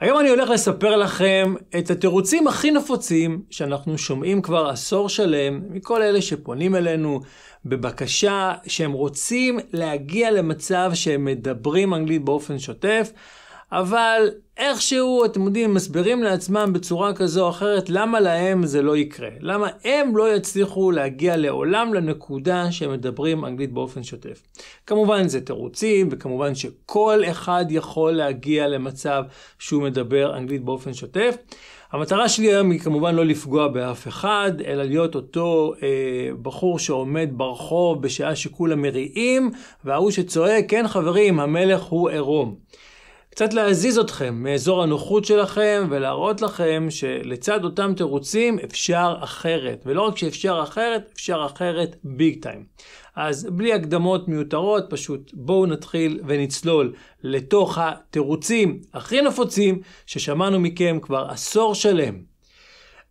היום אני הולך לספר לכם את התירוצים הכי נפוצים שאנחנו שומעים כבר עשור שלם מכל אלה שפונים אלינו בבקשה שהם רוצים להגיע למצב שהם מדברים אנגלית באופן שוטף. אבל איכשהו, אתם יודעים, מסבירים לעצמם בצורה כזו או אחרת למה להם זה לא יקרה. למה הם לא יצליחו להגיע לעולם לנקודה שהם מדברים אנגלית באופן שוטף. כמובן זה תירוצים, וכמובן שכל אחד יכול להגיע למצב שהוא מדבר אנגלית באופן שוטף. המטרה שלי היום היא כמובן לא לפגוע באף אחד, אלא להיות אותו אה, בחור שעומד ברחוב בשעה שכולם מריעים, וההוא שצועק, כן חברים, המלך הוא עירום. קצת להזיז אתכם מאזור הנוחות שלכם ולהראות לכם שלצד אותם תירוצים אפשר אחרת. ולא רק שאפשר אחרת, אפשר אחרת ביג טיים. אז בלי הקדמות מיותרות, פשוט בואו נתחיל ונצלול לתוך התירוצים הכי נפוצים ששמענו מכם כבר עשור שלם.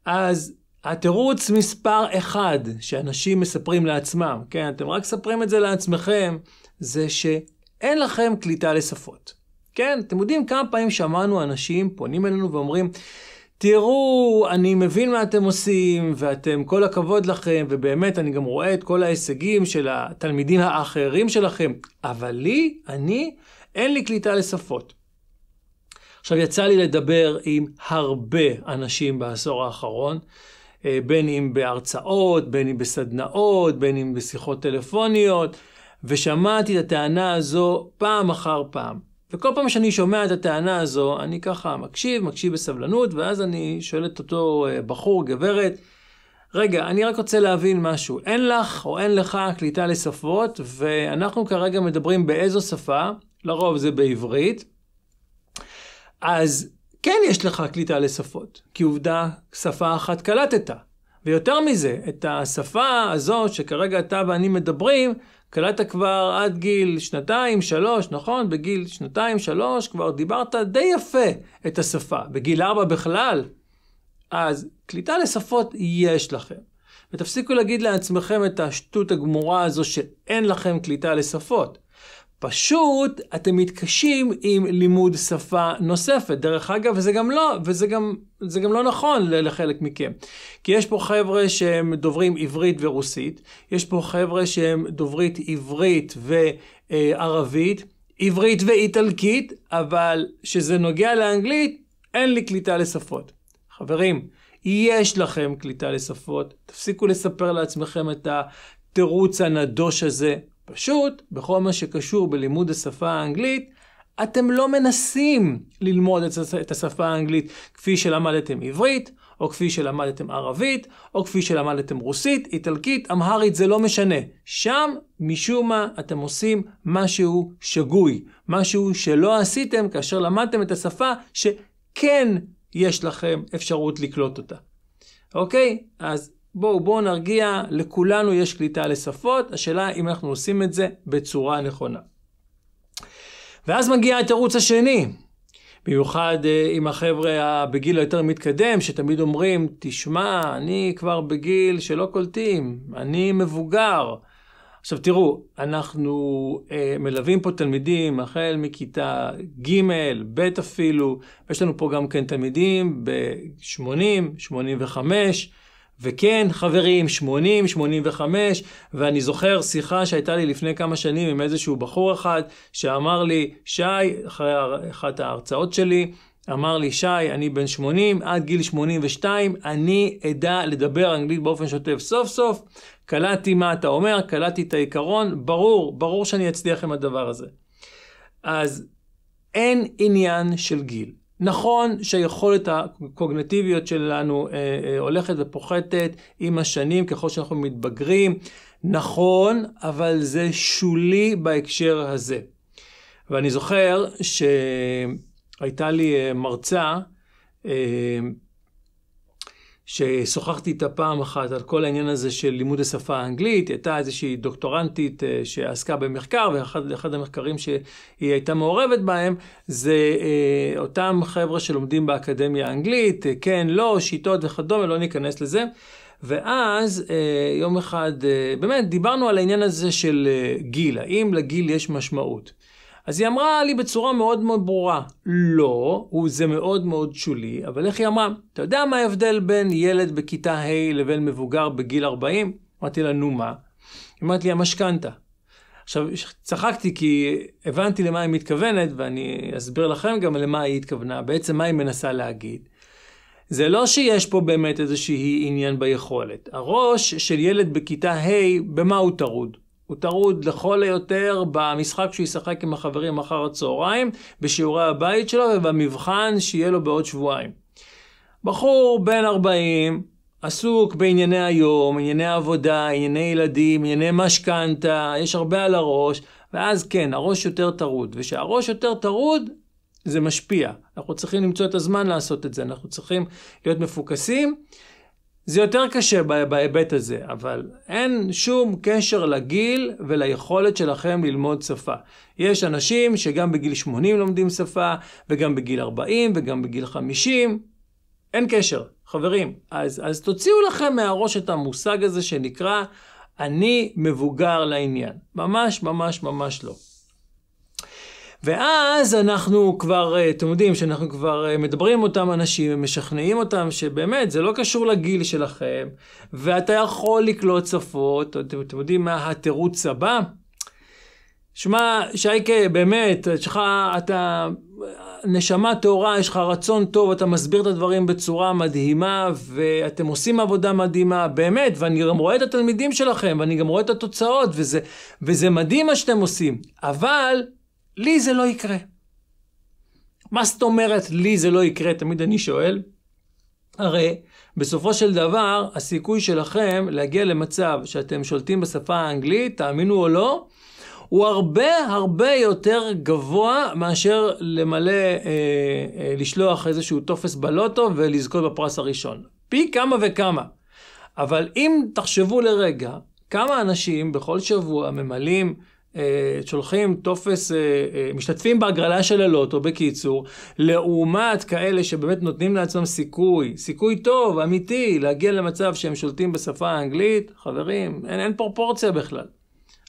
אז התירוץ מספר אחד שאנשים מספרים לעצמם, כן, אתם רק מספרים את זה לעצמכם, זה שאין לכם קליטה לשפות. כן, אתם יודעים כמה פעמים שמענו אנשים פונים אלינו ואומרים, תראו, אני מבין מה אתם עושים, ואתם, כל הכבוד לכם, ובאמת, אני גם רואה את כל ההישגים של התלמידים האחרים שלכם, אבל לי, אני, אין לי קליטה לשפות. עכשיו, יצא לי לדבר עם הרבה אנשים בעשור האחרון, אה, בין אם בהרצאות, בין אם בסדנאות, בין אם בשיחות טלפוניות, ושמעתי את הטענה הזו פעם אחר פעם. וכל פעם שאני שומע את הטענה הזו, אני ככה מקשיב, מקשיב בסבלנות, ואז אני שואל את אותו אה, בחור, גברת, רגע, אני רק רוצה להבין משהו. אין לך או אין לך קליטה לשפות, ואנחנו כרגע מדברים באיזו שפה, לרוב זה בעברית. אז כן יש לך קליטה לשפות, כי עובדה, שפה אחת קלטת. ויותר מזה, את השפה הזאת שכרגע אתה ואני מדברים, קלטת כבר עד גיל שנתיים, שלוש, נכון? בגיל שנתיים, שלוש כבר דיברת די יפה את השפה. בגיל ארבע בכלל. אז קליטה לשפות יש לכם. ותפסיקו להגיד לעצמכם את השטות הגמורה הזו שאין לכם קליטה לשפות. פשוט אתם מתקשים עם לימוד שפה נוספת. דרך אגב, וזה גם לא, וזה גם, זה גם לא נכון לחלק מכם. כי יש פה חבר'ה שהם דוברים עברית ורוסית, יש פה חבר'ה שהם דוברית עברית וערבית, עברית ואיטלקית, אבל כשזה נוגע לאנגלית, אין לי קליטה לשפות. חברים, יש לכם קליטה לשפות, תפסיקו לספר לעצמכם את התירוץ הנדוש הזה. פשוט, בכל מה שקשור בלימוד השפה האנגלית, אתם לא מנסים ללמוד את השפה האנגלית כפי שלמדתם עברית, או כפי שלמדתם ערבית, או כפי שלמדתם רוסית, איטלקית, אמהרית, זה לא משנה. שם, משום מה, אתם עושים משהו שגוי, משהו שלא עשיתם כאשר למדתם את השפה שכן יש לכם אפשרות לקלוט אותה. אוקיי? אז בואו, בואו נרגיע, לכולנו יש קליטה לשפות, השאלה אם אנחנו עושים את זה בצורה נכונה. ואז מגיע התירוץ השני, במיוחד אה, עם החבר'ה בגיל היותר מתקדם, שתמיד אומרים, תשמע, אני כבר בגיל שלא קולטים, אני מבוגר. עכשיו תראו, אנחנו אה, מלווים פה תלמידים החל מכיתה ג', ב' אפילו, יש לנו פה גם כן תלמידים ב-80, 85, וכן, חברים, 80, 85, ואני זוכר שיחה שהייתה לי לפני כמה שנים עם איזשהו בחור אחד, שאמר לי, שי, אחרי אחת ההרצאות שלי, אמר לי, שי, אני בן 80, עד גיל 82, אני אדע לדבר אנגלית באופן שוטף. סוף סוף קלטתי מה אתה אומר, קלטתי את העיקרון, ברור, ברור שאני אצליח עם הדבר הזה. אז אין עניין של גיל. נכון שהיכולת הקוגנטיביות שלנו אה, אה, הולכת ופוחתת עם השנים ככל שאנחנו מתבגרים, נכון, אבל זה שולי בהקשר הזה. ואני זוכר שהייתה לי אה, מרצה, אה, ששוחחתי איתה פעם אחת על כל העניין הזה של לימוד השפה האנגלית, היא הייתה איזושהי דוקטורנטית אה, שעסקה במחקר, ואחד המחקרים שהיא הייתה מעורבת בהם, זה אה, אותם חבר'ה שלומדים באקדמיה האנגלית, אה, כן, לא, שיטות וכדומה, לא ניכנס לזה. ואז יום אחד, באמת, דיברנו על העניין הזה של גיל, האם לגיל יש משמעות. אז היא אמרה לי בצורה מאוד מאוד ברורה, לא, זה מאוד מאוד שולי, אבל איך היא אמרה? אתה יודע מה ההבדל בין ילד בכיתה ה' לבין מבוגר בגיל 40? אמרתי לה, נו מה? היא אמרת לי, המשכנתה. עכשיו, צחקתי כי הבנתי למה היא מתכוונת, ואני אסביר לכם גם למה היא התכוונה. בעצם, מה היא מנסה להגיד? זה לא שיש פה באמת איזשהי עניין ביכולת. הראש של ילד בכיתה ה', hey, במה הוא טרוד? הוא טרוד לכל היותר במשחק שהוא ישחק עם החברים אחר הצהריים, בשיעורי הבית שלו ובמבחן שיהיה לו בעוד שבועיים. בחור בן 40, עסוק בענייני היום, ענייני עבודה, ענייני ילדים, ענייני משכנתה, יש הרבה על הראש, ואז כן, הראש יותר טרוד. וכשהראש יותר טרוד, זה משפיע. אנחנו צריכים למצוא את הזמן לעשות את זה, אנחנו צריכים להיות מפוקסים. זה יותר קשה בהיבט הזה, אבל אין שום קשר לגיל וליכולת שלכם ללמוד שפה. יש אנשים שגם בגיל 80 לומדים שפה, וגם בגיל 40, וגם בגיל 50. אין קשר, חברים. אז, אז תוציאו לכם מהראש את המושג הזה שנקרא אני מבוגר לעניין. ממש ממש ממש לא. ואז אנחנו כבר, אה, אתם יודעים, שאנחנו כבר אה, מדברים עם אותם אנשים, משכנעים אותם שבאמת, זה לא קשור לגיל שלכם, ואתה יכול לקלוט שפות, אתם, אתם יודעים מה התירוץ הבא? שמע, שייקה, באמת, יש לך, אתה נשמה טהורה, יש לך רצון טוב, אתה מסביר את הדברים בצורה מדהימה, ואתם עושים עבודה מדהימה, באמת, ואני גם רואה את התלמידים שלכם, ואני גם רואה את התוצאות, וזה, וזה מדהים מה שאתם עושים. אבל לי זה לא יקרה. מה זאת אומרת לי זה לא יקרה? תמיד אני שואל. הרי בסופו של דבר, הסיכוי שלכם להגיע למצב שאתם שולטים בשפה האנגלית, תאמינו או לא, הוא הרבה הרבה יותר גבוה מאשר למלא, אה, אה, לשלוח איזשהו טופס בלוטו ולזכות בפרס הראשון. פי כמה וכמה. אבל אם תחשבו לרגע, כמה אנשים בכל שבוע ממלאים אה, שולחים טופס, אה, אה, משתתפים בהגרלה של הלוטו, בקיצור, לעומת כאלה שבאמת נותנים לעצמם סיכוי, סיכוי טוב, אמיתי, להגיע למצב שהם שולטים בשפה האנגלית, חברים, אין, אין פרופורציה בכלל.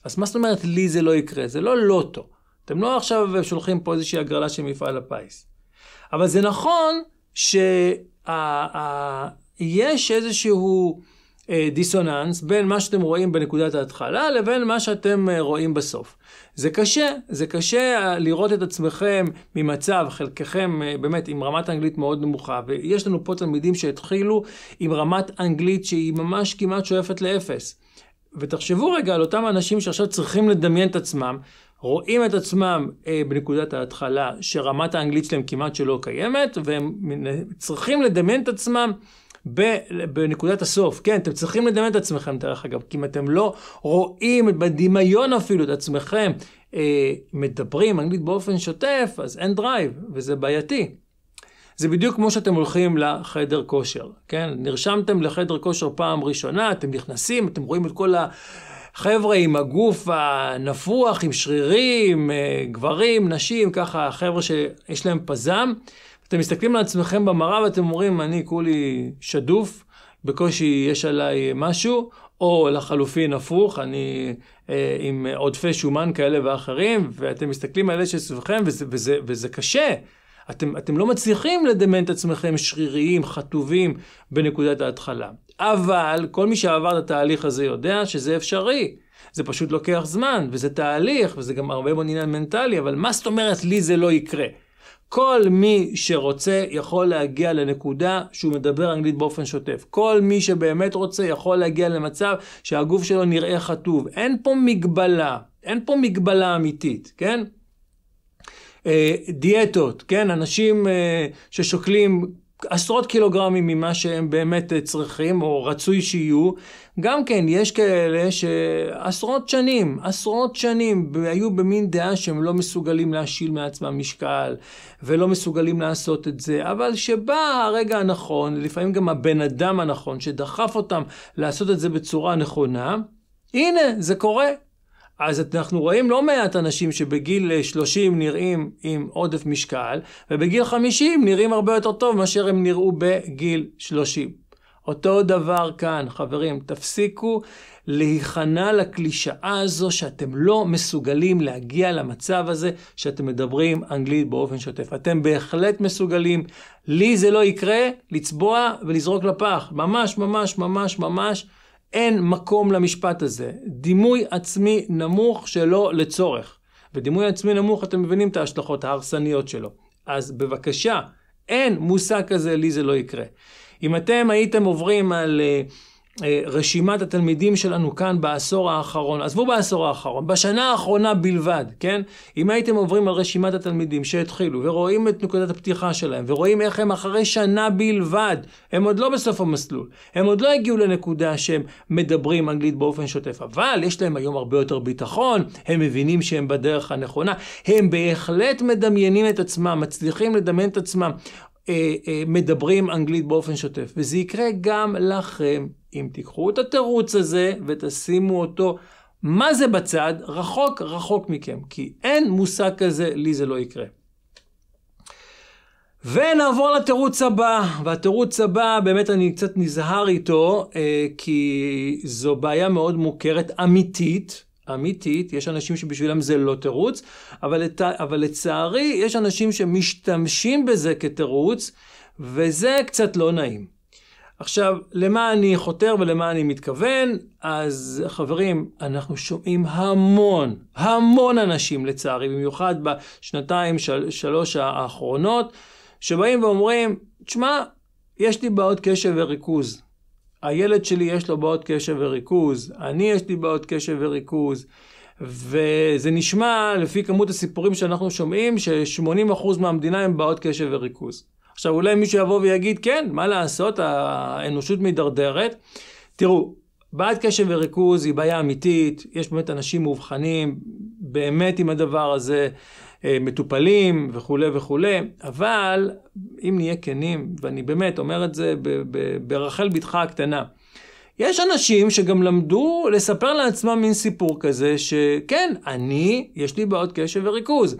אז מה זאת אומרת לי זה לא יקרה? זה לא לוטו. אתם לא עכשיו שולחים פה איזושהי הגרלה של מפעל הפיס. אבל זה נכון שיש איזשהו... אה, דיסוננס בין מה שאתם רואים בנקודת ההתחלה לבין מה שאתם אה, רואים בסוף. זה קשה, זה קשה אה, לראות את עצמכם ממצב, חלקכם באמת עם רמת אנגלית מאוד נמוכה, ויש לנו פה תלמידים שהתחילו עם רמת אנגלית שהיא ממש כמעט שואפת לאפס. ותחשבו רגע על אותם אנשים שעכשיו צריכים לדמיין את עצמם, רואים את עצמם אה, בנקודת ההתחלה שרמת האנגלית שלהם כמעט שלא קיימת, והם צריכים לדמיין את עצמם בנקודת הסוף. כן, אתם צריכים לדמיין את עצמכם, דרך אגב, כי אם אתם לא רואים בדמיון אפילו את עצמכם אה, מדברים אנגלית באופן שוטף, אז אין דרייב, וזה בעייתי. זה בדיוק כמו שאתם הולכים לחדר כושר, כן? נרשמתם לחדר כושר פעם ראשונה, אתם נכנסים, אתם רואים את כל ה... חבר'ה עם הגוף הנפוח, עם שרירים, אה, גברים, נשים, ככה, חבר'ה שיש להם פזם, אתם מסתכלים על עצמכם במראה ואתם אומרים, אני כולי שדוף, בקושי יש עליי משהו, או לחלופין הפוך, אני אה, עם עודפי שומן כאלה ואחרים, ואתם מסתכלים על אלה שסביבכם, וזה, וזה, וזה קשה. אתם, אתם לא מצליחים לדמיין את עצמכם שריריים, חטובים, בנקודת ההתחלה. אבל כל מי שעבר את התהליך הזה יודע שזה אפשרי. זה פשוט לוקח זמן, וזה תהליך, וזה גם הרבה מאוד עניין מנטלי, אבל מה זאת אומרת לי זה לא יקרה? כל מי שרוצה יכול להגיע לנקודה שהוא מדבר אנגלית באופן שוטף. כל מי שבאמת רוצה יכול להגיע למצב שהגוף שלו נראה חטוב. אין פה מגבלה, אין פה מגבלה אמיתית, כן? אה, דיאטות, כן? אנשים אה, ששוקלים עשרות קילוגרמים ממה שהם באמת אה, צריכים או רצוי שיהיו, גם כן, יש כאלה שעשרות שנים, עשרות שנים, היו במין דעה שהם לא מסוגלים להשיל מעצמם משקל, ולא מסוגלים לעשות את זה, אבל שבא הרגע הנכון, לפעמים גם הבן אדם הנכון, שדחף אותם לעשות את זה בצורה נכונה, הנה, זה קורה. אז אנחנו רואים לא מעט אנשים שבגיל 30 נראים עם עודף משקל, ובגיל 50 נראים הרבה יותר טוב מאשר הם נראו בגיל 30. אותו דבר כאן, חברים, תפסיקו להיכנע לקלישאה הזו שאתם לא מסוגלים להגיע למצב הזה שאתם מדברים אנגלית באופן שוטף. אתם בהחלט מסוגלים. לי זה לא יקרה לצבוע ולזרוק לפח. ממש, ממש, ממש, ממש. אין מקום למשפט הזה. דימוי עצמי נמוך שלא לצורך. ודימוי עצמי נמוך, אתם מבינים את ההשלכות ההרסניות שלו. אז בבקשה, אין מושג כזה, לי זה לא יקרה. אם אתם הייתם עוברים על uh, uh, רשימת התלמידים שלנו כאן בעשור האחרון, עזבו בעשור האחרון, בשנה האחרונה בלבד, כן? אם הייתם עוברים על רשימת התלמידים שהתחילו ורואים את נקודת הפתיחה שלהם ורואים איך הם אחרי שנה בלבד, הם עוד לא בסוף המסלול, הם עוד לא הגיעו לנקודה שהם מדברים אנגלית באופן שוטף, אבל יש להם היום הרבה יותר ביטחון, הם מבינים שהם בדרך הנכונה, הם בהחלט מדמיינים את עצמם, מצליחים לדמיין את עצמם אה, אה, מדברים אנגלית באופן שוטף. וזה יקרה גם לכם, אם תיקחו את התירוץ הזה ותשימו אותו מה זה בצד, רחוק רחוק מכם, כי אין מושג כזה, לי זה לא יקרה. ונעבור לתירוץ הבא, והתירוץ הבא, באמת אני קצת נזהר איתו, אה, כי זו בעיה מאוד מוכרת, אמיתית, אמיתית, יש אנשים שבשבילם זה לא תירוץ, אבל, לת... אבל לצערי יש אנשים שמשתמשים בזה כתירוץ, וזה קצת לא נעים. עכשיו, למה אני חותר ולמה אני מתכוון? אז חברים, אנחנו שומעים המון, המון אנשים לצערי, במיוחד בשנתיים, של... שלוש האחרונות, שבאים ואומרים, תשמע, יש לי בעיות קשב וריכוז. הילד שלי יש לו בעיות קשב וריכוז, אני יש לי בעיות קשב וריכוז, וזה נשמע לפי כמות הסיפורים שאנחנו שומעים ש-80% מהמדינה הם בעיות קשב וריכוז. עכשיו אולי מישהו יבוא ויגיד כן, מה לעשות, האנושות מידרדרת. תראו, בעיית קשב וריכוז היא בעיה אמיתית, יש באמת אנשים מאובחנים באמת עם הדבר הזה. אה, מטופלים וכולי וכולי, אבל אם נהיה כנים, ואני באמת אומר את זה ברחל בתך הקטנה, יש אנשים שגם למדו לספר לעצמם מין סיפור כזה, שכן, אני, יש לי בעיות קשב וריכוז.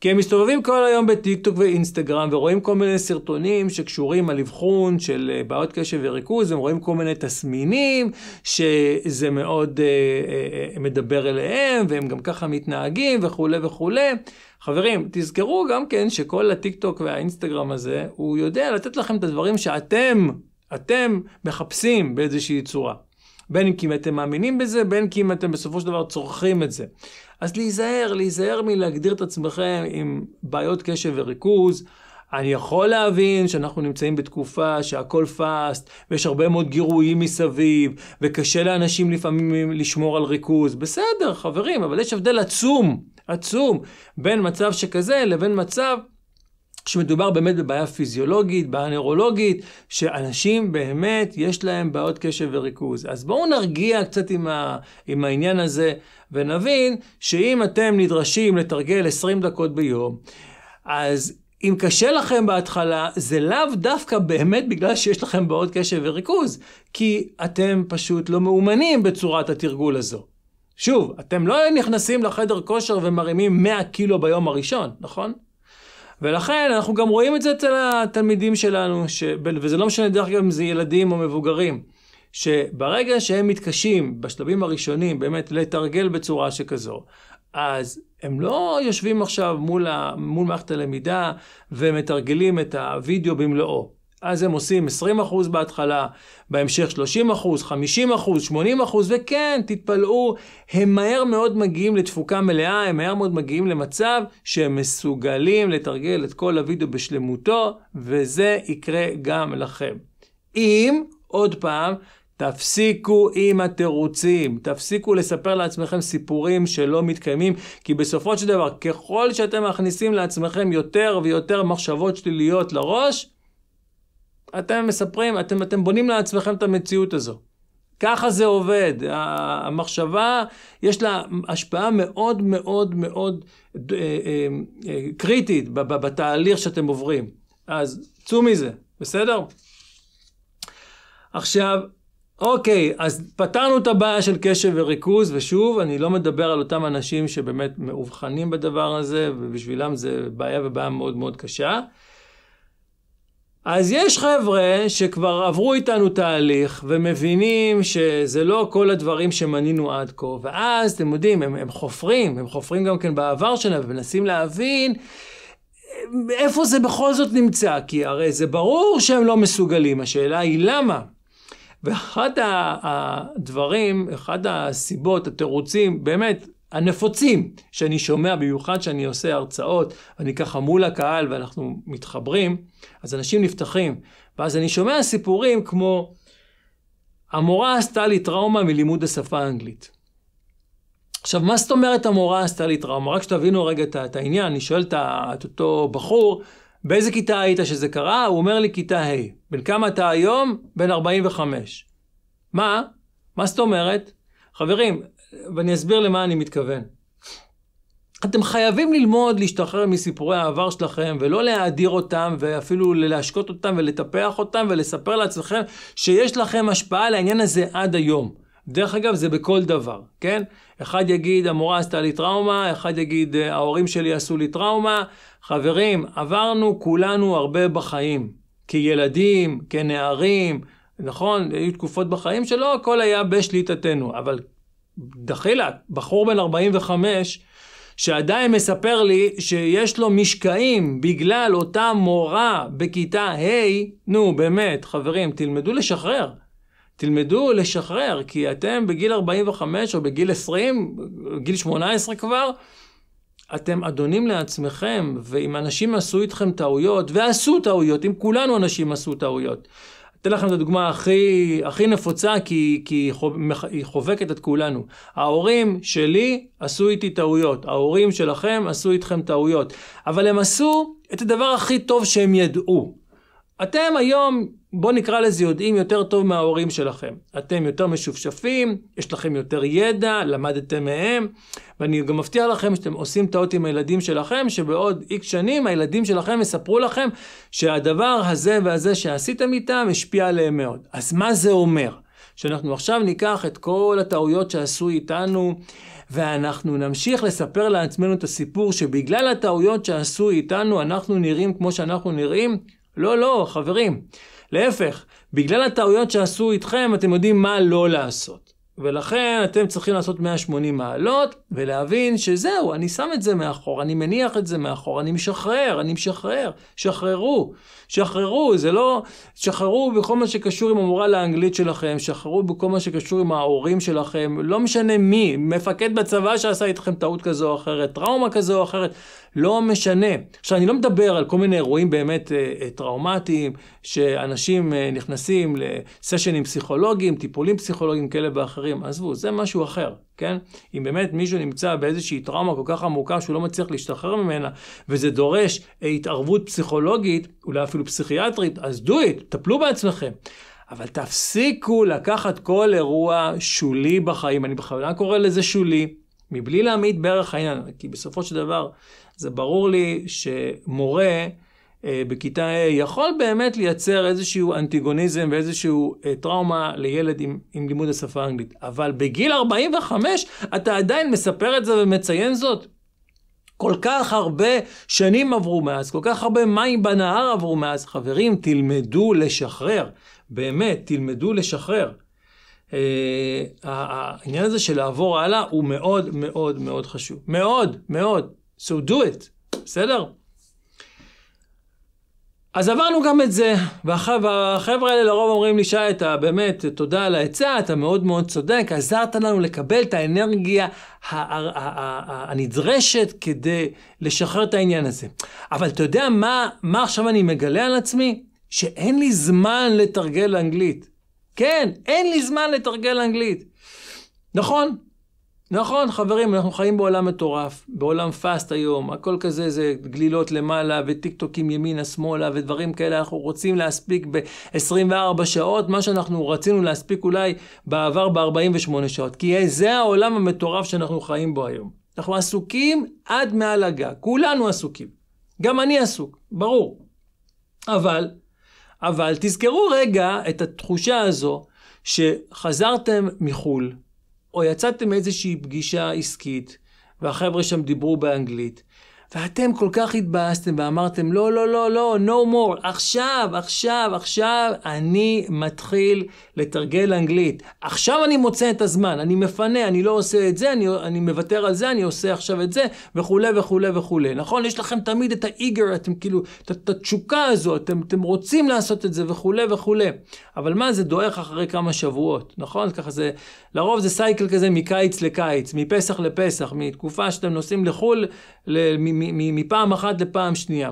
כי הם מסתובבים כל היום בטיקטוק ואינסטגרם ורואים כל מיני סרטונים שקשורים על אבחון של אה, בעיות קשב וריכוז, הם רואים כל מיני תסמינים שזה מאוד אה, אה, אה, מדבר אליהם והם גם ככה מתנהגים וכולי וכולי. חברים, תזכרו גם כן שכל הטיקטוק והאינסטגרם הזה, הוא יודע לתת לכם את הדברים שאתם, אתם מחפשים באיזושהי צורה. בין אם כי אתם מאמינים בזה, בין אם אתם בסופו של דבר צורכים את זה. אז להיזהר, להיזהר מלהגדיר את עצמכם עם בעיות קשב וריכוז. אני יכול להבין שאנחנו נמצאים בתקופה שהכל פאסט, ויש הרבה מאוד גירויים מסביב, וקשה לאנשים לפעמים לשמור על ריכוז. בסדר, חברים, אבל יש הבדל עצום, עצום, בין מצב שכזה לבין מצב שמדובר באמת בבעיה פיזיולוגית, בעיה נוירולוגית, שאנשים באמת יש להם בעיות קשב וריכוז. אז בואו נרגיע קצת עם, ה, עם העניין הזה, ונבין שאם אתם נדרשים לתרגל 20 דקות ביום, אז אם קשה לכם בהתחלה, זה לאו דווקא באמת בגלל שיש לכם בעיות קשב וריכוז, כי אתם פשוט לא מאומנים בצורת התרגול הזו. שוב, אתם לא נכנסים לחדר כושר ומרימים 100 קילו ביום הראשון, נכון? ולכן אנחנו גם רואים את זה אצל התלמידים שלנו, ש... וזה לא משנה דרך אגב אם זה ילדים או מבוגרים, שברגע שהם מתקשים בשלבים הראשונים באמת לתרגל בצורה שכזו, אז הם לא יושבים עכשיו מול, ה... מול מערכת הלמידה ומתרגלים את הווידאו במלואו. אז הם עושים 20% בהתחלה, בהמשך 30%, 50%, 80%, וכן, תתפלאו, הם מהר מאוד מגיעים לתפוקה מלאה, הם מהר מאוד מגיעים למצב שהם מסוגלים לתרגל את כל הוידאו בשלמותו, וזה יקרה גם לכם. אם, עוד פעם, תפסיקו עם התירוצים, תפסיקו לספר לעצמכם סיפורים שלא מתקיימים, כי בסופו של דבר, ככל שאתם מכניסים לעצמכם יותר ויותר מחשבות שליליות לראש, אתם מספרים, אתם, אתם בונים לעצמכם את המציאות הזו. ככה זה עובד. המחשבה, יש לה השפעה מאוד מאוד מאוד אה, אה, אה, קריטית בתהליך שאתם עוברים. אז צאו מזה, בסדר? עכשיו, אוקיי, אז פתרנו את הבעיה של קשב וריכוז, ושוב, אני לא מדבר על אותם אנשים שבאמת מאובחנים בדבר הזה, ובשבילם זה בעיה ובעיה מאוד מאוד קשה. אז יש חבר'ה שכבר עברו איתנו תהליך ומבינים שזה לא כל הדברים שמנינו עד כה, ואז אתם יודעים, הם, הם חופרים, הם חופרים גם כן בעבר שלהם ומנסים להבין אה, איפה זה בכל זאת נמצא, כי הרי זה ברור שהם לא מסוגלים, השאלה היא למה. ואחד הדברים, אחד הסיבות, התירוצים, באמת, הנפוצים שאני שומע, במיוחד שאני עושה הרצאות, ואני ככה מול הקהל ואנחנו מתחברים, אז אנשים נפתחים. ואז אני שומע סיפורים כמו, המורה עשתה לי טראומה מלימוד השפה האנגלית. עכשיו, מה זאת אומרת המורה עשתה לי טראומה? רק שתבינו רגע את, העניין, אני שואל את אותו בחור, באיזה כיתה היית שזה קרה? הוא אומר לי, כיתה ה'. Hey. בן כמה אתה היום? בן 45. מה? מה זאת אומרת? חברים, ואני אסביר למה אני מתכוון. אתם חייבים ללמוד להשתחרר מסיפורי העבר שלכם, ולא להאדיר אותם, ואפילו להשקות אותם, ולטפח אותם, ולספר לעצמכם שיש לכם השפעה על העניין הזה עד היום. דרך אגב, זה בכל דבר, כן? אחד יגיד, המורה עשתה לי טראומה, אחד יגיד, ההורים שלי עשו לי טראומה. חברים, עברנו כולנו הרבה בחיים. כילדים, כנערים, נכון? היו תקופות בחיים שלא הכל היה בשליטתנו, אבל דחילה, בחור בן 45, שעדיין מספר לי שיש לו משקעים בגלל אותה מורה בכיתה ה', hey, נו באמת, חברים, תלמדו לשחרר. תלמדו לשחרר, כי אתם בגיל 45 או בגיל 20, גיל 18 כבר, אתם אדונים לעצמכם, ואם אנשים עשו איתכם טעויות, ועשו טעויות, אם כולנו אנשים עשו טעויות, אתן לכם את הדוגמה הכי, הכי נפוצה, כי, כי היא, חובקת את כולנו. ההורים שלי עשו איתי טעויות, ההורים שלכם עשו איתכם טעויות, אבל הם עשו את הדבר הכי טוב שהם ידעו. אתם היום, בואו נקרא לזה, יודעים יותר טוב מההורים שלכם. אתם יותר משופשפים, יש לכם יותר ידע, למדתם מהם, ואני גם מבטיח לכם שאתם עושים טעות עם הילדים שלכם, שבעוד איקס שנים הילדים שלכם יספרו לכם שהדבר הזה והזה שעשיתם איתם השפיע עליהם מאוד. אז מה זה אומר? שאנחנו עכשיו ניקח את כל הטעויות שעשו איתנו, ואנחנו נמשיך לספר לעצמנו את הסיפור שבגלל הטעויות שעשו איתנו אנחנו נראים כמו שאנחנו נראים, לא, לא, חברים. להפך, בגלל הטעויות שעשו איתכם, אתם יודעים מה לא לעשות. ולכן אתם צריכים לעשות 180 מעלות ולהבין שזהו, אני שם את זה מאחור, אני מניח את זה מאחור, אני משחרר, אני משחרר, שחררו, שחררו, זה לא, שחררו בכל מה שקשור עם המורה לאנגלית שלכם, שחררו בכל מה שקשור עם ההורים שלכם, לא משנה מי, מפקד בצבא שעשה איתכם טעות כזו או אחרת, טראומה כזו או אחרת, לא משנה. עכשיו, אני לא מדבר על כל מיני אירועים באמת אה, אה טראומטיים, שאנשים אה, נכנסים לסשנים פסיכולוגיים, טיפולים פסיכולוגיים כאלה ואחרים. אחרים. עזבו, זה משהו אחר, כן? אם באמת מישהו נמצא באיזושהי טראומה כל כך עמוקה שהוא לא מצליח להשתחרר ממנה, וזה דורש אה, התערבות פסיכולוגית, אולי אפילו פסיכיאטרית, אז do it, טפלו בעצמכם. אבל תפסיקו לקחת כל אירוע שולי בחיים, אני בכוונה קורא לזה שולי, מבלי להעמיד בערך העניין, כי בסופו של דבר זה ברור לי שמורה... אה, בכיתה A יכול באמת לייצר איזשהו אנטיגוניזם ואיזשהו אה, טראומה לילד עם, עם לימוד השפה האנגלית. אבל בגיל 45 אתה עדיין מספר את זה ומציין זאת? כל כך הרבה שנים עברו מאז, כל כך הרבה מים בנהר עברו מאז. חברים, תלמדו לשחרר. באמת, תלמדו לשחרר. Uh, העניין הזה של לעבור הלאה הוא מאוד מאוד מאוד חשוב. מאוד, מאוד. So do it, בסדר? אז עברנו גם את זה, והחבר'ה האלה לרוב אומרים לי, שי, אתה באמת, תודה על העצה, אתה מאוד מאוד צודק, עזרת לנו לקבל את האנרגיה הנדרשת כדי לשחרר את העניין הזה. אבל אתה יודע מה, מה עכשיו אני מגלה על עצמי? שאין לי זמן לתרגל אנגלית. כן, אין לי זמן לתרגל אנגלית. נכון, נכון, חברים, אנחנו חיים בעולם מטורף, בעולם פאסט היום, הכל כזה זה גלילות למעלה וטיקטוקים ימינה שמאלה ודברים כאלה, אנחנו רוצים להספיק ב-24 שעות, מה שאנחנו רצינו להספיק אולי בעבר ב-48 שעות, כי זה העולם המטורף שאנחנו חיים בו היום. אנחנו עסוקים עד מעל הגג, כולנו עסוקים, גם אני עסוק, ברור. אבל, אבל תזכרו רגע את התחושה הזו שחזרתם מחו"ל, או יצאתם מאיזושהי פגישה עסקית, והחבר'ה שם דיברו באנגלית, ואתם כל כך התבאסתם ואמרתם, לא, לא, לא, לא, no more, עכשיו, עכשיו, עכשיו אני מתחיל לתרגל אנגלית. עכשיו אני מוצא את הזמן, אני מפנה, אני לא עושה את זה, אני, אני מוותר על זה, אני עושה עכשיו את זה, וכולי וכולי וכולי. נכון? יש לכם תמיד את האיגר, אתם כאילו, את התשוקה הזו, אתם, אתם רוצים לעשות את זה וכולי וכולי. אבל מה, זה דועך אחרי כמה שבועות, נכון? ככה זה, לרוב זה סייקל כזה מקיץ לקיץ, מפסח לפסח, מתקופה שאתם נוסעים לחו"ל, ל... מפעם אחת לפעם שנייה.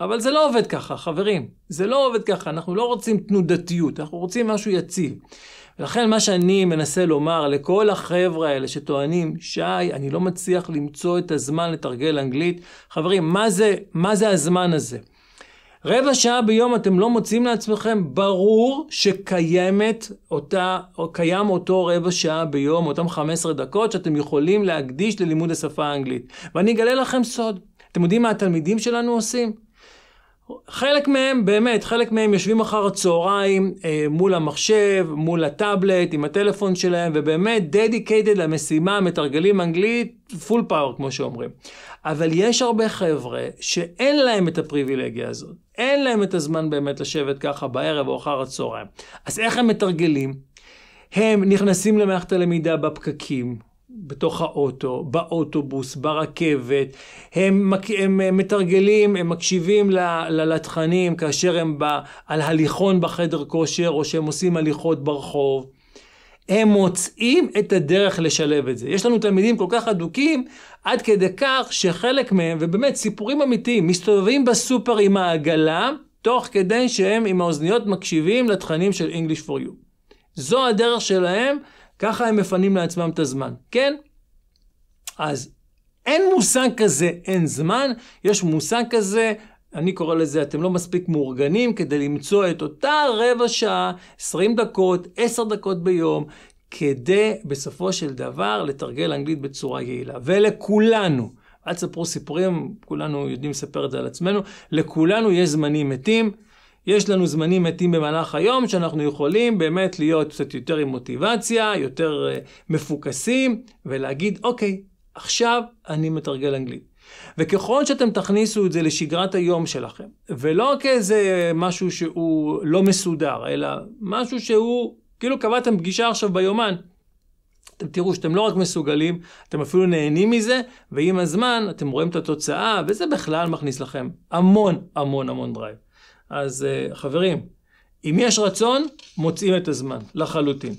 אבל זה לא עובד ככה, חברים. זה לא עובד ככה. אנחנו לא רוצים תנודתיות, אנחנו רוצים משהו יציב. ולכן מה שאני מנסה לומר לכל החבר'ה האלה שטוענים, שי, אני לא מצליח למצוא את הזמן לתרגל אנגלית, חברים, מה זה, מה זה הזמן הזה? רבע שעה ביום אתם לא מוצאים לעצמכם, ברור שקיימת אותה, או קיים אותו רבע שעה ביום, אותם 15 דקות שאתם יכולים להקדיש ללימוד השפה האנגלית. ואני אגלה לכם סוד, אתם יודעים מה התלמידים שלנו עושים? חלק מהם, באמת, חלק מהם יושבים אחר הצהריים אה, מול המחשב, מול הטאבלט, עם הטלפון שלהם, ובאמת דדיקייטד למשימה, מתרגלים אנגלית, פול פאוור, כמו שאומרים. אבל יש הרבה חבר'ה שאין להם את הפריבילגיה הזאת. אין להם את הזמן באמת לשבת ככה בערב או אחר הצהריים. אז איך הם מתרגלים? הם נכנסים למערכת הלמידה בפקקים, בתוך האוטו, באוטובוס, ברכבת, הם, הם, הם מתרגלים, הם מקשיבים לתכנים כאשר הם ב, על הליכון בחדר כושר או שהם עושים הליכות ברחוב. הם מוצאים את הדרך לשלב את זה. יש לנו תלמידים כל כך אדוקים, עד כדי כך שחלק מהם, ובאמת סיפורים אמיתיים, מסתובבים בסופר עם העגלה, תוך כדי שהם עם האוזניות מקשיבים לתכנים של English for You. זו הדרך שלהם ככה הם מפנים לעצמם את הזמן, כן? אז אין מושג כזה אין זמן, יש מושג כזה, אני קורא לזה, אתם לא מספיק מאורגנים כדי למצוא את אותה רבע שעה, 20 דקות, 10 דקות ביום, כדי בסופו של דבר לתרגל אנגלית בצורה יעילה. ולכולנו, אל תספרו סיפורים, כולנו יודעים לספר את זה על עצמנו, לכולנו יש זמנים מתים. יש לנו זמנים מתים במהלך היום שאנחנו יכולים באמת להיות קצת יותר עם מוטיבציה, יותר אה, מפוקסים, ולהגיד, אוקיי, עכשיו אני מתרגל אנגלית. וככל שאתם תכניסו את זה לשגרת היום שלכם, ולא כאיזה משהו שהוא לא מסודר, אלא משהו שהוא, כאילו קבעתם פגישה עכשיו ביומן, אתם תראו שאתם לא רק מסוגלים, אתם אפילו נהנים מזה, ועם הזמן אתם רואים את התוצאה, וזה בכלל מכניס לכם המון המון המון דרייב. אז uh, חברים, אם יש רצון, מוצאים את הזמן, לחלוטין.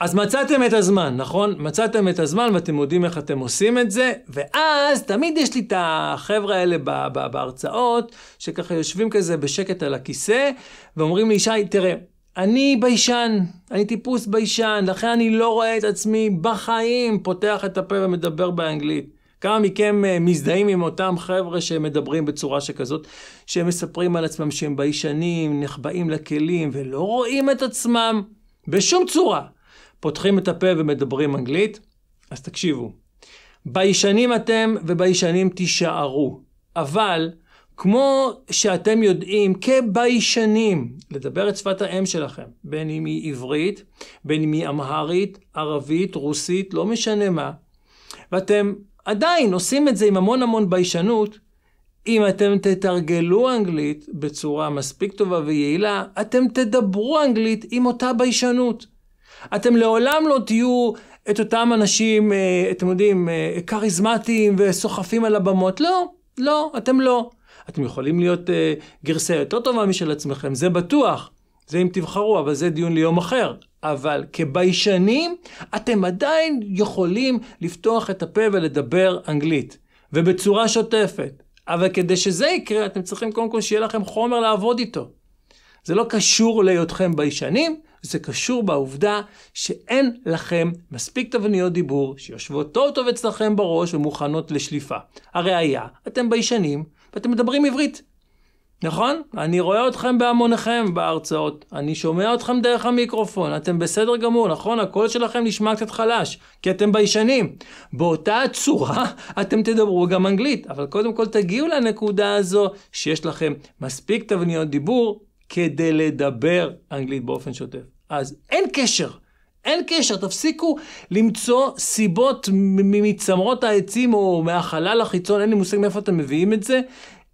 אז מצאתם את הזמן, נכון? מצאתם את הזמן ואתם יודעים איך אתם עושים את זה, ואז תמיד יש לי את החבר'ה האלה ב- ב- בהרצאות, שככה יושבים כזה בשקט על הכיסא, ואומרים לי, שי, תראה, אני ביישן, אני טיפוס ביישן, לכן אני לא רואה את עצמי בחיים פותח את הפה ומדבר באנגלית. כמה מכם אה, מזדהים עם אותם חבר'ה שמדברים בצורה שכזאת, שמספרים על עצמם שהם ביישנים, נחבאים לכלים, ולא רואים את עצמם בשום צורה. פותחים את הפה ומדברים אנגלית? אז תקשיבו. ביישנים אתם וביישנים תישארו. אבל כמו שאתם יודעים, כביישנים, לדבר את שפת האם שלכם, בין אם היא עברית, בין אם היא אמהרית, ערבית, רוסית, לא משנה מה, ואתם עדיין עושים את זה עם המון המון ביישנות. אם אתם תתרגלו אנגלית בצורה מספיק טובה ויעילה, אתם תדברו אנגלית עם אותה ביישנות. אתם לעולם לא תהיו את אותם אנשים, אה, אתם יודעים, אה, כריזמטיים וסוחפים על הבמות. לא, לא, אתם לא. אתם יכולים להיות אה, גרסה יותר טובה משל עצמכם, זה בטוח. זה אם תבחרו, אבל זה דיון ליום אחר. אבל כביישנים אתם עדיין יכולים לפתוח את הפה ולדבר אנגלית, ובצורה שוטפת. אבל כדי שזה יקרה, אתם צריכים קודם כל שיהיה לכם חומר לעבוד איתו. זה לא קשור להיותכם ביישנים, זה קשור בעובדה שאין לכם מספיק תבניות דיבור שיושבות טוב טוב אצלכם בראש ומוכנות לשליפה. הראיה, אתם ביישנים ואתם מדברים עברית. נכון? אני רואה אתכם בהמוניכם בהרצאות, אני שומע אתכם דרך המיקרופון, אתם בסדר גמור, נכון? הקול שלכם נשמע קצת חלש, כי אתם ביישנים. באותה הצורה אתם תדברו גם אנגלית, אבל קודם כל תגיעו לנקודה הזו שיש לכם מספיק תבניות דיבור כדי לדבר אנגלית באופן שוטף. אז אין קשר. אין קשר, תפסיקו למצוא סיבות מצמרות העצים או מהחלל החיצון, אין לי מושג מאיפה אתם מביאים את זה,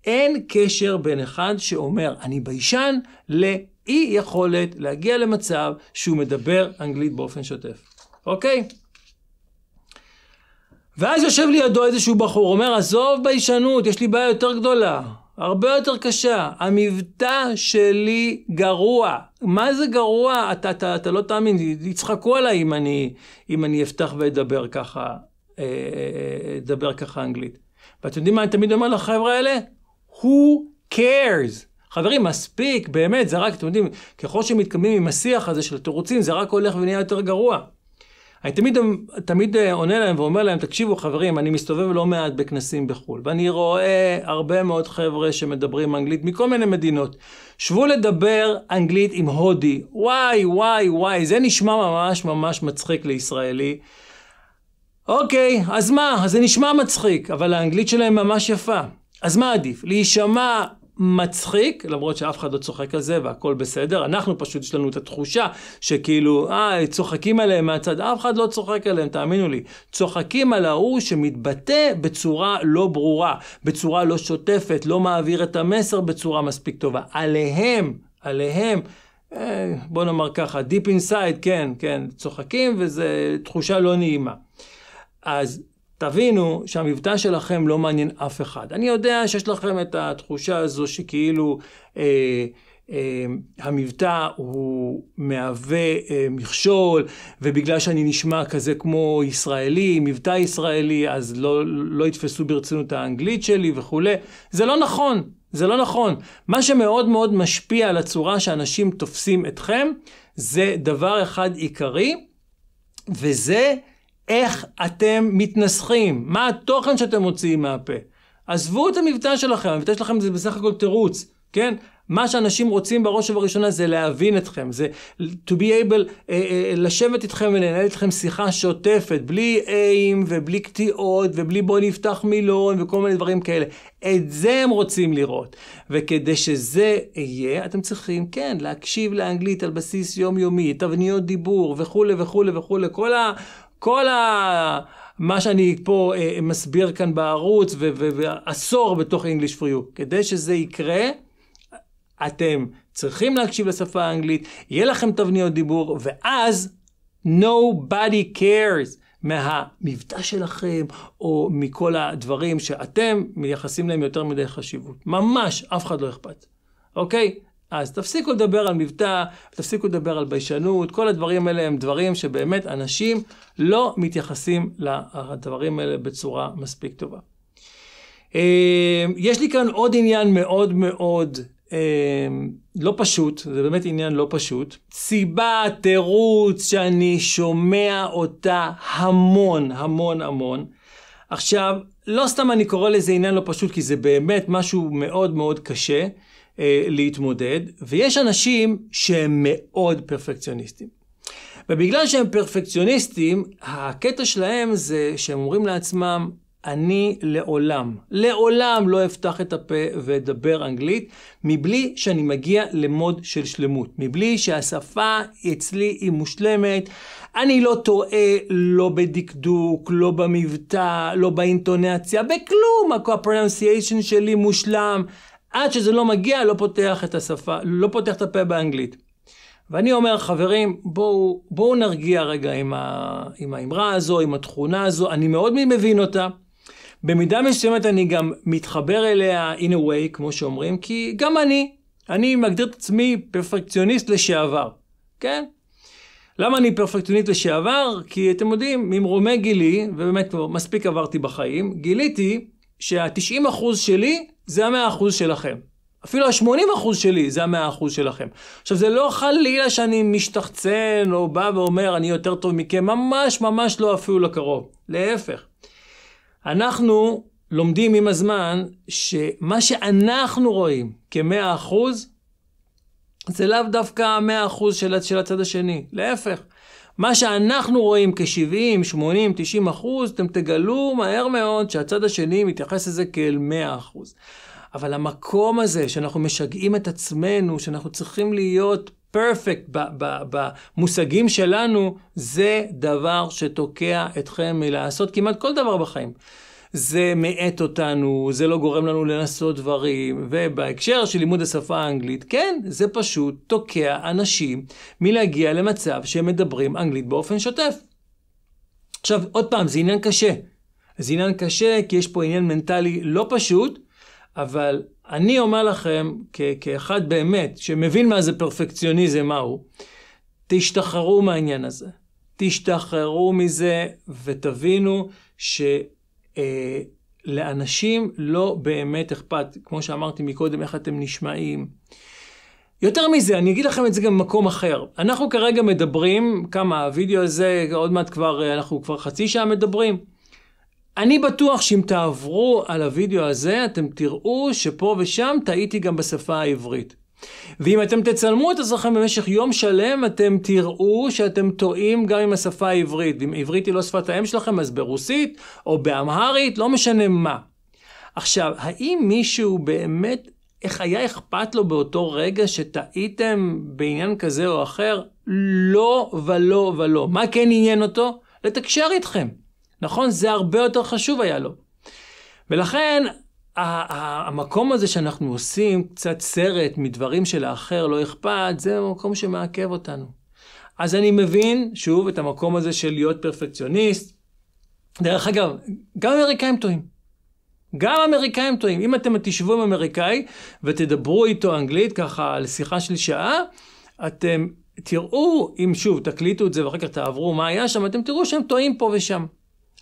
אין קשר בין אחד שאומר, אני ביישן, לאי יכולת להגיע למצב שהוא מדבר אנגלית באופן שוטף, אוקיי? ואז יושב לידו איזשהו בחור, אומר, עזוב ביישנות, יש לי בעיה יותר גדולה, הרבה יותר קשה. המבטא שלי גרוע. מה זה גרוע? אתה, אתה, אתה לא תאמין, יצחקו עליי אם אני, אם אני אפתח ואדבר ככה, אה, אה, אה, אדבר ככה אנגלית. ואתם יודעים מה אני תמיד אומר לחבר'ה האלה? who cares? חברים, מספיק, באמת, זה רק, אתם יודעים, ככל שמתקדמים עם השיח הזה של התירוצים, זה רק הולך ונהיה יותר גרוע. אני תמיד, תמיד אה, עונה להם ואומר להם, תקשיבו חברים, אני מסתובב לא מעט בכנסים בחו"ל, ואני רואה הרבה מאוד חבר'ה שמדברים אנגלית מכל מיני מדינות. שבו לדבר אנגלית עם הודי. וואי, וואי, וואי, זה נשמע ממש ממש מצחיק לישראלי. אוקיי, אז מה? אז זה נשמע מצחיק, אבל האנגלית שלהם ממש יפה. אז מה עדיף? להישמע מצחיק, למרות שאף אחד לא צוחק על זה והכל בסדר, אנחנו פשוט, יש לנו את התחושה שכאילו, אה, צוחקים עליהם מהצד, אף אחד לא צוחק עליהם, תאמינו לי. צוחקים על ההוא שמתבטא בצורה לא ברורה, בצורה לא שוטפת, לא מעביר את המסר בצורה מספיק טובה. עליהם, עליהם. אה, בוא נאמר ככה, Deep Inside, כן, כן, צוחקים, וזו תחושה לא נעימה. אז תבינו שהמבטא שלכם לא מעניין אף אחד. אני יודע שיש לכם את התחושה הזו שכאילו אה, אה, המבטא הוא מהווה אה, מכשול, ובגלל שאני נשמע כזה כמו ישראלי, מבטא ישראלי, אז לא, לא יתפסו ברצינות האנגלית שלי וכולי. זה לא נכון, זה לא נכון. מה שמאוד מאוד משפיע על הצורה שאנשים תופסים אתכם, זה דבר אחד עיקרי, וזה... איך אתם מתנסחים, מה התוכן שאתם מוציאים מהפה. עזבו את המבטא שלכם, המבטא שלכם זה בסך הכל תירוץ, כן? מה שאנשים רוצים בראש ובראשונה זה להבין אתכם, זה to be able uh, uh, לשבת איתכם ולנהל איתכם שיחה שוטפת, בלי איים ובלי קטיעות ובלי בוא נפתח מילון וכל מיני דברים כאלה. את זה הם רוצים לראות. וכדי שזה יהיה, אתם צריכים, כן, להקשיב לאנגלית על בסיס יומיומי, תבניות דיבור וכולי וכולי וכולי, כל ה... כל ה... מה שאני פה אה, מסביר כאן בערוץ, ועשור בתוך English for you. כדי שזה יקרה, אתם צריכים להקשיב לשפה האנגלית, יהיה לכם תבניות דיבור, ואז nobody cares מהמבטא שלכם, או מכל הדברים שאתם מייחסים להם יותר מדי חשיבות. ממש, אף אחד לא אכפת, אוקיי? Okay? אז תפסיקו לדבר על מבטא, תפסיקו לדבר על ביישנות, כל הדברים האלה הם דברים שבאמת אנשים לא מתייחסים לדברים האלה בצורה מספיק טובה. אה, יש לי כאן עוד עניין מאוד מאוד אה, לא פשוט, זה באמת עניין לא פשוט. סיבה, תירוץ, שאני שומע אותה המון, המון, המון. עכשיו, לא סתם אני קורא לזה עניין לא פשוט, כי זה באמת משהו מאוד מאוד קשה. אה, להתמודד, ויש אנשים שהם מאוד פרפקציוניסטים. ובגלל שהם פרפקציוניסטים, הקטע שלהם זה שהם אומרים לעצמם, אני לעולם, לעולם לא אפתח את הפה ואדבר אנגלית מבלי שאני מגיע למוד של שלמות, מבלי שהשפה אצלי היא מושלמת, אני לא טועה לא בדקדוק, לא במבטא, לא באינטונציה, בכלום, ה-pronunciation שלי מושלם. עד שזה לא מגיע, לא פותח את השפה, לא פותח את הפה באנגלית. ואני אומר, חברים, בואו, בואו נרגיע רגע עם, ה, עם האמרה הזו, עם התכונה הזו, אני מאוד מבין אותה. במידה מסוימת אני גם מתחבר אליה in a way, כמו שאומרים, כי גם אני, אני מגדיר את עצמי פרפקציוניסט לשעבר, כן? למה אני פרפקציוניסט לשעבר? כי אתם יודעים, ממרומי גילי, ובאמת מספיק עברתי בחיים, גיליתי שה-90% שלי זה ה-100% שלכם. אפילו ה-80% שלי זה ה-100% שלכם. עכשיו, זה לא חלילה שאני משתחצן או בא ואומר, אני יותר טוב מכם, ממש ממש לא אפילו לקרוב. להפך. אנחנו לומדים עם הזמן שמה שאנחנו רואים כ-100% זה לאו דווקא ה-100% של, של הצד השני. להפך. מה שאנחנו רואים כ-70, 80, 90 אחוז, אתם תגלו מהר מאוד שהצד השני מתייחס לזה כאל 100 אחוז. אבל המקום הזה שאנחנו משגעים את עצמנו, שאנחנו צריכים להיות פרפקט במושגים שלנו, זה דבר שתוקע אתכם מלעשות כמעט כל דבר בחיים. זה מאט אותנו, זה לא גורם לנו לנסות דברים. ובהקשר של לימוד השפה האנגלית, כן, זה פשוט תוקע אנשים מלהגיע למצב שהם מדברים אנגלית באופן שוטף. עכשיו, עוד פעם, זה עניין קשה. זה עניין קשה כי יש פה עניין מנטלי לא פשוט, אבל אני אומר לכם, כ- כאחד באמת שמבין מה זה פרפקציוניזם מהו, תשתחררו מהעניין הזה. תשתחררו מזה ותבינו ש... אה, לאנשים לא באמת אכפת, כמו שאמרתי מקודם, איך אתם נשמעים. יותר מזה, אני אגיד לכם את זה גם במקום אחר. אנחנו כרגע מדברים, כמה, הווידאו הזה, עוד מעט כבר, אה, אנחנו כבר חצי שעה מדברים. אני בטוח שאם תעברו על הווידאו הזה, אתם תראו שפה ושם טעיתי גם בשפה העברית. ואם אתם תצלמו את עצמכם במשך יום שלם, אתם תראו שאתם טועים גם עם השפה העברית. אם עברית היא לא שפת האם שלכם, אז ברוסית או באמהרית, לא משנה מה. עכשיו, האם מישהו באמת, איך היה אכפת לו באותו רגע שטעיתם בעניין כזה או אחר? לא ולא ולא. מה כן עניין אותו? לתקשר איתכם. נכון? זה הרבה יותר חשוב היה לו. ולכן, המקום הזה שאנחנו עושים קצת סרט מדברים של האחר לא אכפת, זה המקום שמעכב אותנו. אז אני מבין, שוב, את המקום הזה של להיות פרפקציוניסט. דרך אגב, גם אמריקאים טועים. גם אמריקאים טועים. אם אתם תשבו עם אמריקאי ותדברו איתו אנגלית, ככה על שיחה של שעה, אתם תראו, אם שוב תקליטו את זה ואחר כך תעברו מה היה שם, אתם תראו שהם טועים פה ושם.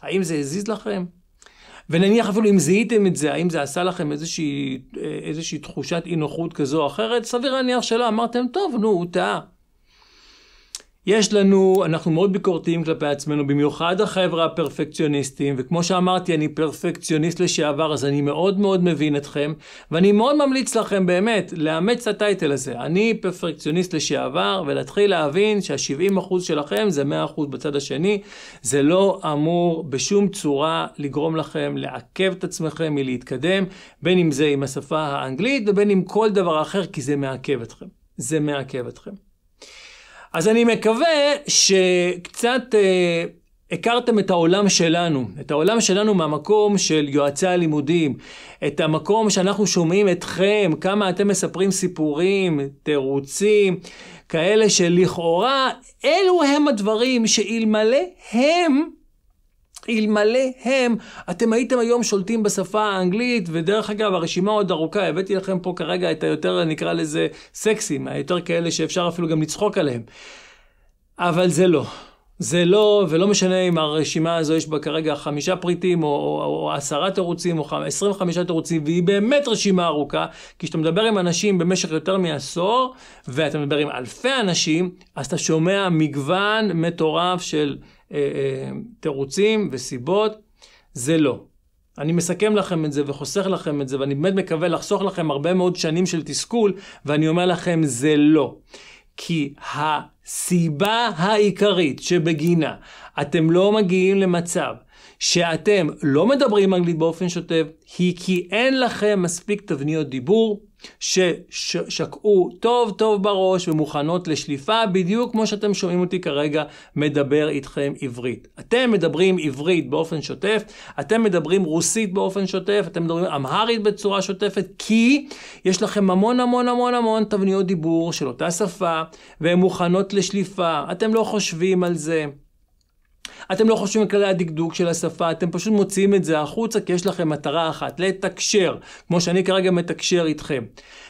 האם זה הזיז לכם? ונניח אפילו אם זיהיתם את זה, האם זה עשה לכם איזושהי, אה, איזושהי תחושת אי נוחות כזו או אחרת, סביר להניח שלא, אמרתם, טוב, נו, הוא טעה. יש לנו, אנחנו מאוד ביקורתיים כלפי עצמנו, במיוחד החבר'ה הפרפקציוניסטים, וכמו שאמרתי, אני פרפקציוניסט לשעבר, אז אני מאוד מאוד מבין אתכם, ואני מאוד ממליץ לכם באמת לאמץ את הטייטל הזה. אני פרפקציוניסט לשעבר, ולהתחיל להבין שה-70% שלכם זה 100% בצד השני. זה לא אמור בשום צורה לגרום לכם לעכב את עצמכם מלהתקדם, בין אם זה עם השפה האנגלית ובין אם כל דבר אחר, כי זה מעכב אתכם. זה מעכב אתכם. אז אני מקווה שקצת אה, הכרתם את העולם שלנו, את העולם שלנו מהמקום של יועצי הלימודים, את המקום שאנחנו שומעים אתכם, כמה אתם מספרים סיפורים, תירוצים, כאלה שלכאורה אלו הם הדברים שאלמלא הם אלמלא הם, אתם הייתם היום שולטים בשפה האנגלית, ודרך אגב, הרשימה עוד ארוכה, הבאתי לכם פה כרגע את היותר, נקרא לזה, סקסים, היותר כאלה שאפשר אפילו גם לצחוק עליהם. אבל זה לא. זה לא, ולא משנה אם הרשימה הזו יש בה כרגע חמישה פריטים, או, או, או או עשרה תירוצים, או עשרים וחמישה תירוצים, והיא באמת רשימה ארוכה, כי כשאתה מדבר עם אנשים במשך יותר מעשור, ואתה מדבר עם אלפי אנשים, אז אתה שומע מגוון מטורף של אה, אה, תירוצים וסיבות. זה לא. אני מסכם לכם את זה וחוסך לכם את זה, ואני באמת מקווה לחסוך לכם הרבה מאוד שנים של תסכול, ואני אומר לכם, זה לא. כי ה... הסיבה העיקרית שבגינה אתם לא מגיעים למצב שאתם לא מדברים אנגלית באופן שוטף, היא כי אין לכם מספיק תבניות דיבור ששקעו טוב טוב בראש ומוכנות לשליפה, בדיוק כמו שאתם שומעים אותי כרגע מדבר איתכם עברית. אתם מדברים עברית באופן שוטף, אתם מדברים רוסית באופן שוטף, אתם מדברים אמהרית בצורה שוטפת, כי יש לכם המון המון המון המון תבניות דיבור של אותה שפה, והן מוכנות לשליפה, אתם לא חושבים על זה. אתם לא חושבים על כללי הדקדוק של השפה, אתם פשוט מוציאים את זה החוצה כי יש לכם מטרה אחת, לתקשר, כמו שאני כרגע מתקשר איתכם.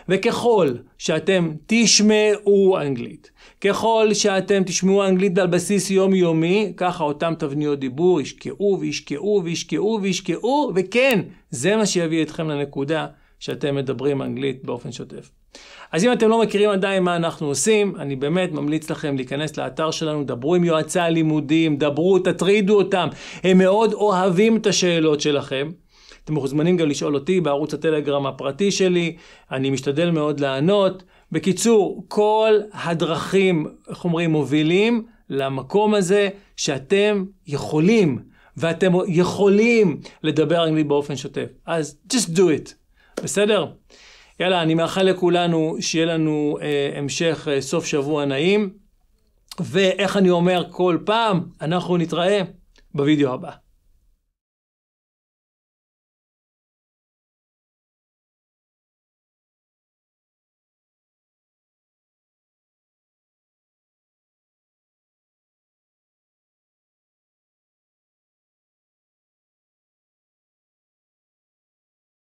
וככל שאתם תשמעו אנגלית, ככל שאתם תשמעו אנגלית על בסיס יומיומי, ככה אותם תבניות דיבור ישקעו וישקעו וישקעו וישקעו, וכן, זה מה שיביא אתכם לנקודה שאתם מדברים אנגלית באופן שוטף. אז אם אתם לא מכירים עדיין מה אנחנו עושים, אני באמת ממליץ לכם להיכנס לאתר שלנו, דברו עם יועצי הלימודים, דברו, תטרידו אותם. הם מאוד אוהבים את השאלות שלכם. אתם מוזמנים גם לשאול אותי בערוץ הטלגרם הפרטי שלי, אני משתדל מאוד לענות. בקיצור, כל הדרכים, איך אומרים, מובילים למקום הזה שאתם יכולים, ואתם יכולים לדבר אנגלית באופן שוטף. אז just do it, בסדר? יאללה, אני מאחל לכולנו שיהיה לנו אה, המשך אה, סוף שבוע נעים. ואיך אני אומר כל פעם, אנחנו נתראה בווידאו הבא.